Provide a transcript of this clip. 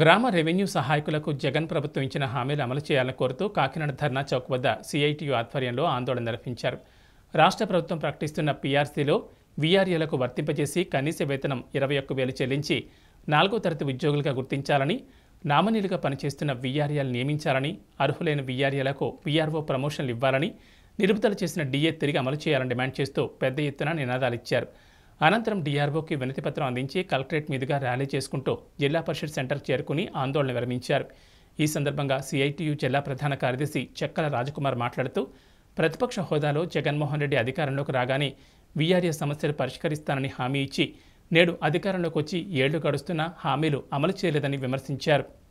గ్రామ రెవెన్యూ సహాయకులకు జగన్ ప్రభుత్వం ఇచ్చిన హామీలు అమలు చేయాలని కోరుతూ కాకినాడ ధర్నా చౌక్ వద్ద సిఐటియు ఆధ్వర్యంలో ఆందోళన నిర్వహించారు రాష్ట్ర ప్రభుత్వం ప్రకటిస్తున్న పీఆర్సీలో వీఆర్ఏలకు వర్తింపజేసి కనీస వేతనం ఇరవై ఒక్క వేలు చెల్లించి నాలుగో తరగతి ఉద్యోగులుగా గుర్తించాలని నామినీలుగా పనిచేస్తున్న వీఆర్ఏలు నియమించాలని అర్హులైన వీఆర్ఏలకు వీఆర్ఓ ప్రమోషన్లు ఇవ్వాలని నిరుపుదల చేసిన డిఏ తిరిగి అమలు చేయాలని డిమాండ్ చేస్తూ పెద్ద ఎత్తున నినాదాలిచ్చారు అనంతరం వినతి వినతిపత్రం అందించి కలెక్టరేట్ మీదుగా ర్యాలీ చేసుకుంటూ జిల్లా పరిషత్ సెంటర్ చేరుకుని ఆందోళన విరమించారు ఈ సందర్భంగా సిఐటియు జిల్లా ప్రధాన కార్యదర్శి చెక్కల రాజకుమార్ మాట్లాడుతూ ప్రతిపక్ష హోదాలో జగన్మోహన్ రెడ్డి అధికారంలోకి రాగానే వీఆర్ఏ సమస్యలు పరిష్కరిస్తానని హామీ ఇచ్చి నేడు అధికారంలోకి వచ్చి ఏళ్లు గడుస్తున్నా హామీలు అమలు చేయలేదని విమర్శించారు